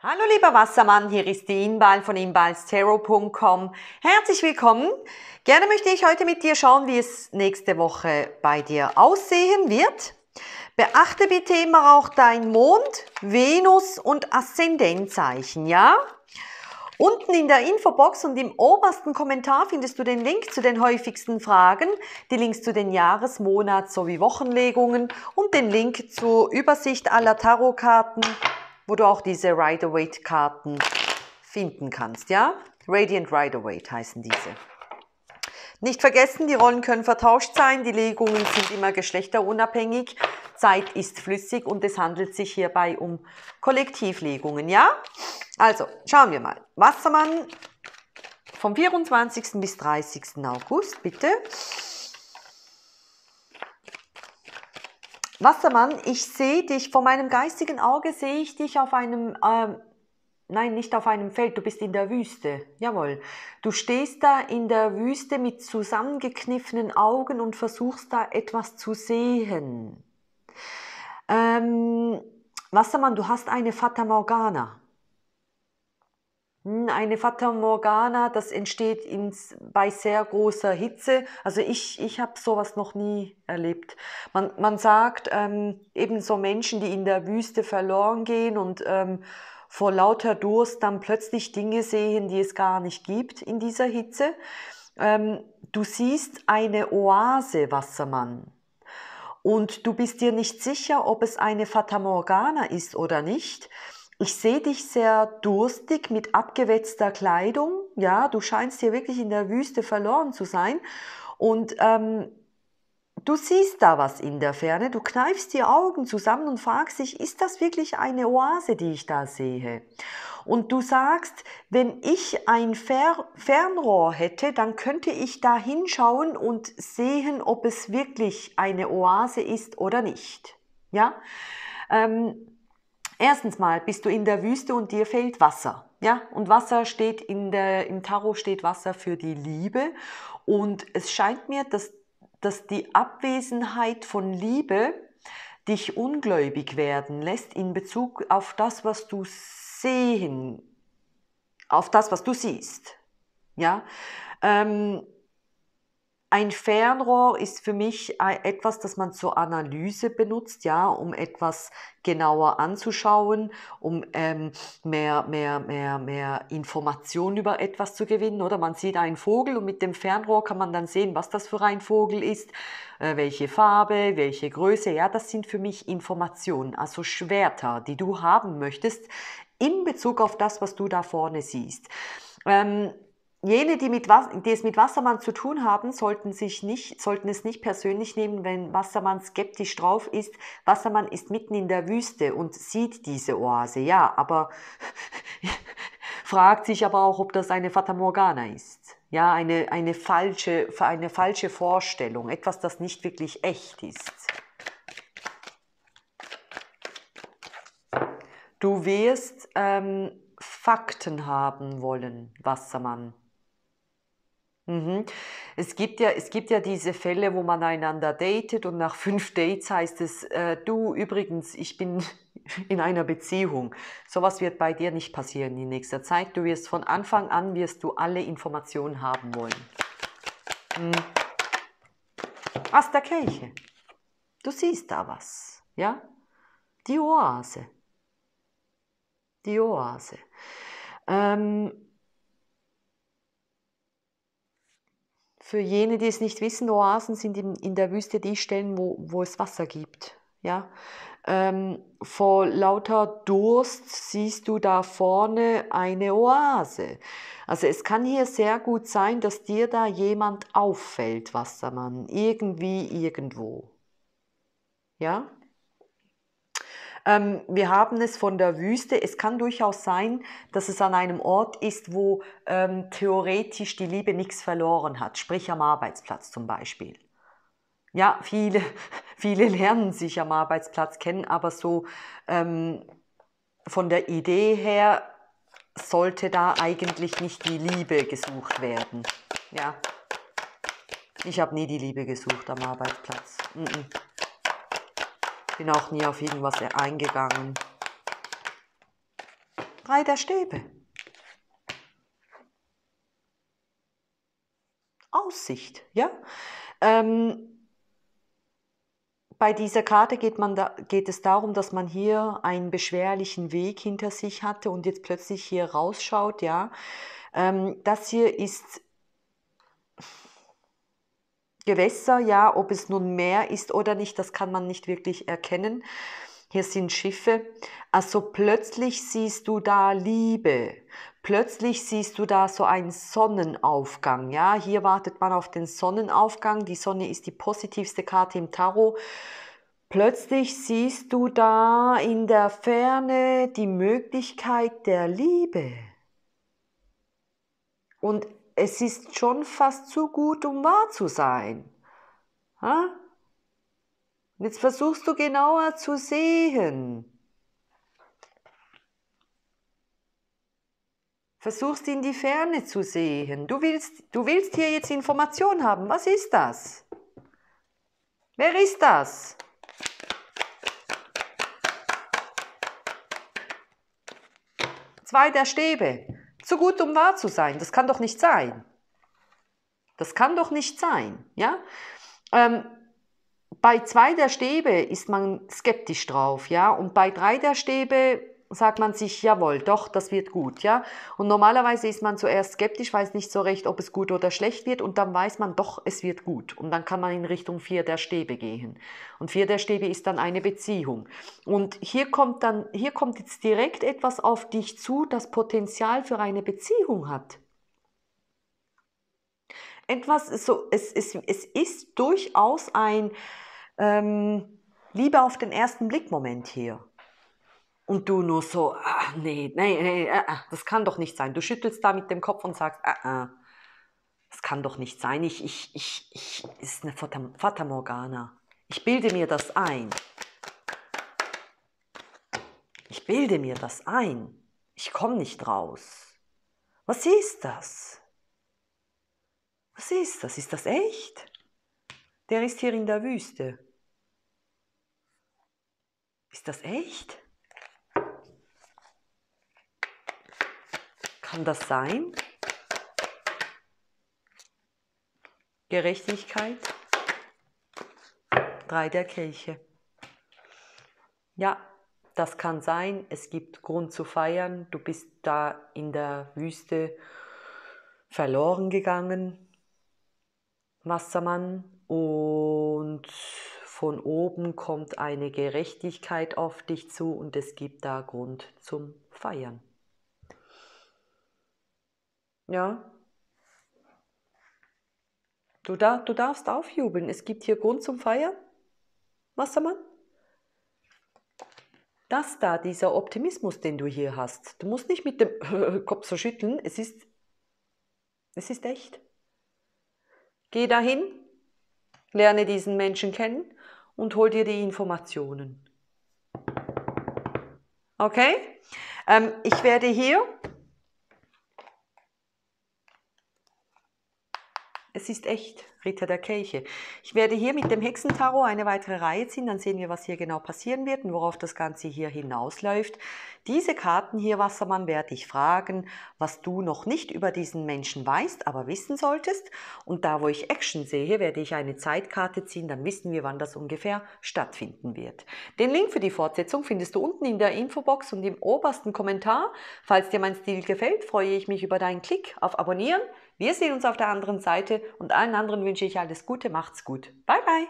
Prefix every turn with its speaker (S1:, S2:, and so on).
S1: Hallo lieber Wassermann, hier ist die Inbal von inbalsterro.com. Herzlich willkommen. Gerne möchte ich heute mit dir schauen, wie es nächste Woche bei dir aussehen wird. Beachte bitte immer auch dein Mond, Venus und Aszendenzzeichen, ja? Unten in der Infobox und im obersten Kommentar findest du den Link zu den häufigsten Fragen, die Links zu den Jahres-, Monats- sowie Wochenlegungen und den Link zur Übersicht aller Tarotkarten wo du auch diese rider Waite karten finden kannst, ja? Radiant rider Waite heißen diese. Nicht vergessen, die Rollen können vertauscht sein, die Legungen sind immer geschlechterunabhängig, Zeit ist flüssig und es handelt sich hierbei um Kollektivlegungen, ja? Also, schauen wir mal. Wassermann vom 24. bis 30. August, bitte. Wassermann, ich sehe dich, vor meinem geistigen Auge sehe ich dich auf einem, ähm, nein, nicht auf einem Feld, du bist in der Wüste, jawohl. Du stehst da in der Wüste mit zusammengekniffenen Augen und versuchst da etwas zu sehen. Ähm, Wassermann, du hast eine Fata Morgana. Eine Fata Morgana, das entsteht ins, bei sehr großer Hitze. Also ich, ich habe sowas noch nie erlebt. Man, man sagt ähm, eben so Menschen, die in der Wüste verloren gehen und ähm, vor lauter Durst dann plötzlich Dinge sehen, die es gar nicht gibt in dieser Hitze. Ähm, du siehst eine Oase, Wassermann. Und du bist dir nicht sicher, ob es eine Fata Morgana ist oder nicht ich sehe dich sehr durstig mit abgewetzter Kleidung. Ja, du scheinst hier wirklich in der Wüste verloren zu sein. Und ähm, du siehst da was in der Ferne. Du kneifst die Augen zusammen und fragst dich, ist das wirklich eine Oase, die ich da sehe? Und du sagst, wenn ich ein Fer Fernrohr hätte, dann könnte ich da hinschauen und sehen, ob es wirklich eine Oase ist oder nicht. Ja? Ähm, Erstens mal bist du in der Wüste und dir fehlt Wasser. Ja, und Wasser steht in der, im Tarot steht Wasser für die Liebe. Und es scheint mir, dass, dass die Abwesenheit von Liebe dich ungläubig werden lässt in Bezug auf das, was du sehen, auf das, was du siehst. Ja, ähm, ein Fernrohr ist für mich äh, etwas, das man zur Analyse benutzt, ja, um etwas genauer anzuschauen, um ähm, mehr, mehr, mehr, mehr Informationen über etwas zu gewinnen. Oder man sieht einen Vogel und mit dem Fernrohr kann man dann sehen, was das für ein Vogel ist, äh, welche Farbe, welche Größe. Ja, das sind für mich Informationen, also Schwerter, die du haben möchtest in Bezug auf das, was du da vorne siehst. Ähm, jene, die, mit, die es mit Wassermann zu tun haben, sollten, sich nicht, sollten es nicht persönlich nehmen, wenn Wassermann skeptisch drauf ist. Wassermann ist mitten in der Wüste und sieht diese Oase, ja, aber fragt sich aber auch, ob das eine Fata Morgana ist. Ja, eine, eine, falsche, eine falsche Vorstellung, etwas, das nicht wirklich echt ist. Du wirst ähm, Fakten haben wollen, Wassermann. Mhm. Es gibt, ja, es gibt ja diese Fälle, wo man einander datet und nach fünf Dates heißt es, äh, du übrigens, ich bin in einer Beziehung. Sowas wird bei dir nicht passieren in nächster Zeit. Du wirst von Anfang an, wirst du alle Informationen haben wollen. Mhm. Aus der Kirche. Du siehst da was, ja? Die Oase. Die Oase. Ähm, Für jene, die es nicht wissen, Oasen sind in, in der Wüste die Stellen, wo, wo es Wasser gibt. Ja? Ähm, vor lauter Durst siehst du da vorne eine Oase. Also es kann hier sehr gut sein, dass dir da jemand auffällt, Wassermann, irgendwie, irgendwo. Ja? Ähm, wir haben es von der Wüste. Es kann durchaus sein, dass es an einem Ort ist, wo ähm, theoretisch die Liebe nichts verloren hat, sprich am Arbeitsplatz zum Beispiel. Ja, viele, viele lernen sich am Arbeitsplatz kennen, aber so ähm, von der Idee her sollte da eigentlich nicht die Liebe gesucht werden. Ja. Ich habe nie die Liebe gesucht am Arbeitsplatz. Mm -mm. Bin auch nie auf irgendwas eingegangen. Drei der Stäbe. Aussicht, ja. Ähm, bei dieser Karte geht, man da, geht es darum, dass man hier einen beschwerlichen Weg hinter sich hatte und jetzt plötzlich hier rausschaut, ja. Ähm, das hier ist Gewässer, ja, ob es nun Meer ist oder nicht, das kann man nicht wirklich erkennen. Hier sind Schiffe. Also plötzlich siehst du da Liebe. Plötzlich siehst du da so einen Sonnenaufgang. Ja, hier wartet man auf den Sonnenaufgang. Die Sonne ist die positivste Karte im Tarot. Plötzlich siehst du da in der Ferne die Möglichkeit der Liebe. Und es ist schon fast zu gut, um wahr zu sein. Ha? Jetzt versuchst du genauer zu sehen. Versuchst in die Ferne zu sehen. Du willst, du willst hier jetzt Informationen haben. Was ist das? Wer ist das? Zwei der Stäbe. Zu gut, um wahr zu sein. Das kann doch nicht sein. Das kann doch nicht sein. Ja? Ähm, bei zwei der Stäbe ist man skeptisch drauf, ja, und bei drei der Stäbe sagt man sich, jawohl, doch, das wird gut, ja. Und normalerweise ist man zuerst skeptisch, weiß nicht so recht, ob es gut oder schlecht wird und dann weiß man, doch, es wird gut. Und dann kann man in Richtung vier der Stäbe gehen. Und vier der Stäbe ist dann eine Beziehung. Und hier kommt dann, hier kommt jetzt direkt etwas auf dich zu, das Potenzial für eine Beziehung hat. Etwas, so, es, es, es ist durchaus ein ähm, Liebe auf den ersten Blick Moment hier. Und du nur so, ach, nee, nee, nee, ah, das kann doch nicht sein. Du schüttelst da mit dem Kopf und sagst, ah, ah, das kann doch nicht sein. Ich, ich, ich, ich, ist eine Fata Morgana. Ich bilde mir das ein. Ich bilde mir das ein. Ich komme nicht raus. Was ist das? Was ist das? Ist das echt? Der ist hier in der Wüste. Ist das echt? kann das sein? Gerechtigkeit, drei der Kirche. Ja, das kann sein, es gibt Grund zu feiern, du bist da in der Wüste verloren gegangen, Wassermann, und von oben kommt eine Gerechtigkeit auf dich zu und es gibt da Grund zum Feiern. Ja. Du, da, du darfst aufjubeln. Es gibt hier Grund zum Feiern, Wassermann. Das da, dieser Optimismus, den du hier hast, du musst nicht mit dem Kopf so schütteln. Es ist, es ist echt. Geh dahin, lerne diesen Menschen kennen und hol dir die Informationen. Okay? Ähm, ich werde hier Es ist echt, Ritter der Kelche. Ich werde hier mit dem Hexentarot eine weitere Reihe ziehen, dann sehen wir, was hier genau passieren wird und worauf das Ganze hier hinausläuft. Diese Karten hier, Wassermann, werde ich fragen, was du noch nicht über diesen Menschen weißt, aber wissen solltest. Und da, wo ich Action sehe, werde ich eine Zeitkarte ziehen, dann wissen wir, wann das ungefähr stattfinden wird. Den Link für die Fortsetzung findest du unten in der Infobox und im obersten Kommentar. Falls dir mein Stil gefällt, freue ich mich über deinen Klick auf Abonnieren. Wir sehen uns auf der anderen Seite und allen anderen wünsche ich alles Gute, macht's gut. Bye bye!